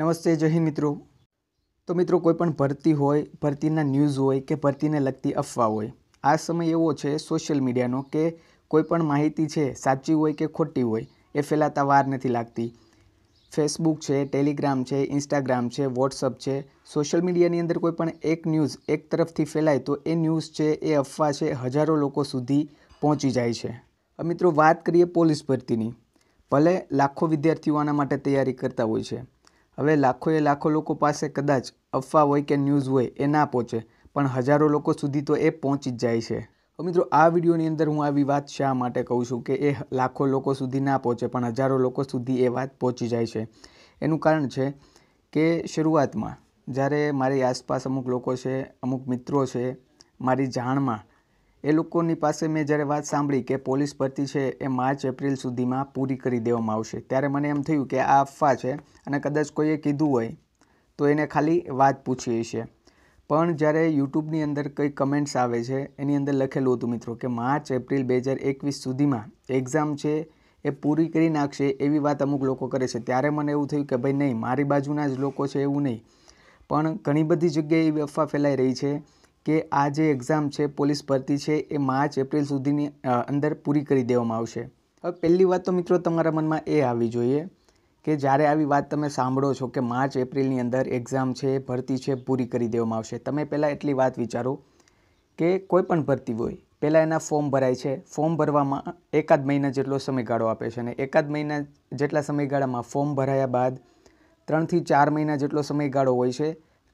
નમસ્તે જય હિન્દ મિત્રો તો મિત્રો કોઈપણ ભરતી હોય ભરતીના ન્યૂઝ હોય કે ભરતીને લગતી અફવા હોય આ સમય એવો છે સોશિયલ મીડિયાનો કે કોઈપણ માહિતી છે સાચી હોય કે ખોટી હોય એ ફેલાતા વાર નથી લાગતી ફેસબુક છે ટેલિગ્રામ છે ઇન્સ્ટાગ્રામ છે વોટ્સઅપ છે સોશિયલ મીડિયાની અંદર કોઈ પણ એક ન્યૂઝ એક તરફથી ફેલાય તો એ ન્યૂઝ છે એ અફવા છે હજારો લોકો સુધી પહોંચી જાય છે મિત્રો વાત કરીએ પોલીસ ભરતીની ભલે લાખો વિદ્યાર્થીઓ આના માટે તૈયારી કરતા હોય છે હવે લાખોએ લાખો લોકો પાસે કદાચ અફવા હોય કે ન્યૂઝ હોય એ ના પહોંચે પણ હજારો લોકો સુધી તો એ પહોંચી જ જાય છે મિત્રો આ વિડીયોની અંદર હું આવી વાત શા માટે કહું છું કે એ લાખો લોકો સુધી ના પહોંચે પણ હજારો લોકો સુધી એ વાત પહોંચી જાય છે એનું કારણ છે કે શરૂઆતમાં જ્યારે મારી આસપાસ અમુક લોકો છે અમુક મિત્રો છે મારી જાણમાં એ લોકોની પાસે મેં જ્યારે વાત સાંભળી કે પોલીસ ભરતી છે એ માર્ચ એપ્રિલ સુધીમાં પૂરી કરી દેવામાં આવશે ત્યારે મને એમ થયું કે આ અફવા છે અને કદાચ કોઈએ કીધું હોય તો એને ખાલી વાત પૂછી છે પણ જ્યારે યુટ્યુબની અંદર કંઈ કમેન્ટ્સ આવે છે એની અંદર લખેલું હતું મિત્રો કે માર્ચ એપ્રિલ બે હજાર એકવીસ સુધીમાં એક્ઝામ છે એ પૂરી કરી નાખશે એવી વાત અમુક લોકો કરે છે ત્યારે મને એવું થયું કે ભાઈ નહીં મારી બાજુના જ લોકો છે એવું નહીં પણ ઘણી બધી જગ્યાએ એવી અફવા ફેલાઈ રહી છે કે આ જે એક્ઝામ છે પોલીસ ભરતી છે એ માર્ચ એપ્રિલ સુધીની અંદર પૂરી કરી દેવામાં આવશે હવે પહેલી વાત તો મિત્રો તમારા મનમાં એ આવવી જોઈએ કે જ્યારે આવી વાત તમે સાંભળો છો કે માર્ચ એપ્રિલની અંદર એક્ઝામ છે ભરતી છે પૂરી કરી દેવામાં આવશે તમે પહેલાં એટલી વાત વિચારો કે કોઈ પણ ભરતી હોય પહેલાં એના ફોર્મ ભરાય છે ફોર્મ ભરવામાં એકાદ મહિના જેટલો સમયગાળો આપે છે અને એકાદ મહિના જેટલા સમયગાળામાં ફોર્મ ભરાયા બાદ ત્રણથી ચાર મહિના જેટલો સમયગાળો હોય છે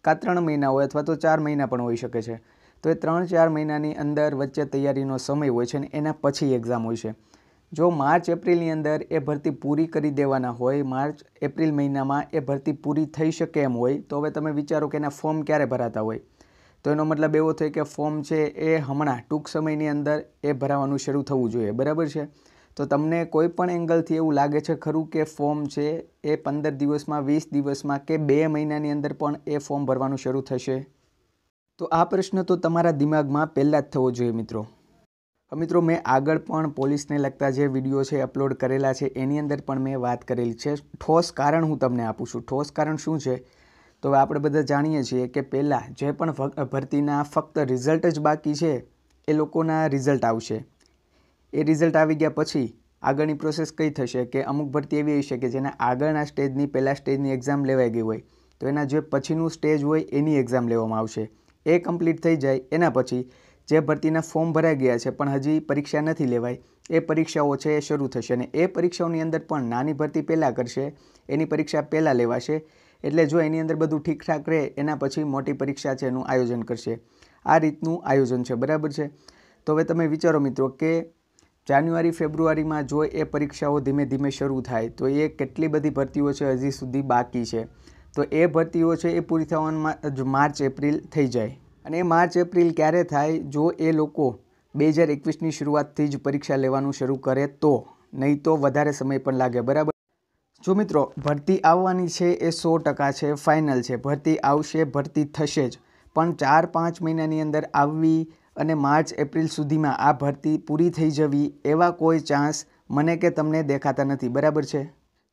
કાં ત્રણ મહિના હોય અથવા તો ચાર મહિના પણ હોઈ શકે છે તો એ ત્રણ ચાર મહિનાની અંદર વચ્ચે તૈયારીનો સમય હોય છે ને એના પછી એક્ઝામ હોય છે જો માર્ચ એપ્રિલની અંદર એ ભરતી પૂરી કરી દેવાના હોય માર્ચ એપ્રિલ મહિનામાં એ ભરતી પૂરી થઈ શકે એમ હોય તો હવે તમે વિચારો કે એના ફોર્મ ક્યારે ભરાતા હોય તો એનો મતલબ એવો થયો કે ફોર્મ છે એ હમણાં ટૂંક સમયની અંદર એ ભરાવાનું શરૂ થવું જોઈએ બરાબર છે તો તમને કોઈ પણ એંગલથી એવું લાગે છે ખરું કે ફોર્મ છે એ પંદર દિવસમાં વીસ દિવસમાં કે બે મહિનાની અંદર પણ એ ફોર્મ ભરવાનું શરૂ થશે તો આ પ્રશ્ન તો તમારા દિમાગમાં પહેલાં જ થવો જોઈએ મિત્રો મિત્રો મેં આગળ પણ પોલીસને લગતા જે વિડીયો છે અપલોડ કરેલા છે એની અંદર પણ મેં વાત કરેલી છે ઠોસ કારણ હું તમને આપું છું ઠોસ કારણ શું છે તો આપણે બધા જાણીએ છીએ કે પહેલાં જે પણ ભરતીના ફક્ત રિઝલ્ટ જ બાકી છે એ લોકોના રિઝલ્ટ આવશે એ રિઝલ્ટ આવી ગયા પછી આગળની પ્રોસેસ કઈ થશે કે અમુક ભરતી એવી હશે કે જેના આગળના સ્ટેજની પહેલાં સ્ટેજની એક્ઝામ લેવાઈ ગઈ હોય તો એના જે પછીનું સ્ટેજ હોય એની એક્ઝામ લેવામાં આવશે એ કમ્પ્લીટ થઈ જાય એના પછી જે ભરતીના ફોર્મ ભરાઈ ગયા છે પણ હજી પરીક્ષા નથી લેવાય એ પરીક્ષાઓ છે એ શરૂ થશે અને એ પરીક્ષાઓની અંદર પણ નાની ભરતી પહેલાં કરશે એની પરીક્ષા પહેલાં લેવાશે એટલે જો એની અંદર બધું ઠીકઠાક રહે એના પછી મોટી પરીક્ષા છે એનું આયોજન કરશે આ રીતનું આયોજન છે બરાબર છે તો હવે તમે વિચારો મિત્રો કે જાન્યુઆરી ફેબ્રુઆરીમાં જો એ પરીક્ષાઓ ધીમે ધીમે શરૂ થાય તો એ કેટલી બધી ભરતીઓ છે હજી સુધી બાકી છે તો એ ભરતીઓ છે એ પૂરી થવામાં જ માર્ચ એપ્રિલ થઈ જાય અને એ માર્ચ એપ્રિલ ક્યારે થાય જો એ લોકો બે હજાર એકવીસની શરૂઆતથી જ પરીક્ષા લેવાનું શરૂ કરે તો નહીં તો વધારે સમય પણ લાગે બરાબર જો મિત્રો ભરતી આવવાની છે એ સો ટકા છે ફાઇનલ છે ભરતી આવશે ભરતી થશે જ પણ ચાર પાંચ મહિનાની અંદર આવવી અને માર્ચ એપ્રિલ સુધીમાં આ ભરતી પૂરી થઈ જવી એવા કોઈ ચાન્સ મને કે તમને દેખાતા નથી બરાબર છે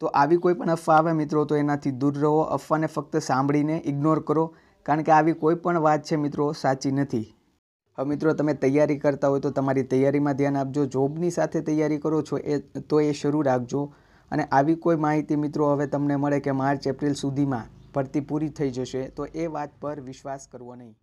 તો આવી કોઈ પણ અફવા આવે મિત્રો તો એનાથી દૂર રહો અફવાને ફક્ત સાંભળીને ઇગ્નોર કરો કારણ કે આવી કોઈ પણ વાત છે મિત્રો સાચી નથી હવે મિત્રો તમે તૈયારી કરતા હોય તો તમારી તૈયારીમાં ધ્યાન આપજો જોબની સાથે તૈયારી કરો છો એ તો એ શરૂ રાખજો અને આવી કોઈ માહિતી મિત્રો હવે તમને મળે કે માર્ચ એપ્રિલ સુધીમાં ભરતી પૂરી થઈ જશે તો એ વાત પર વિશ્વાસ કરવો નહીં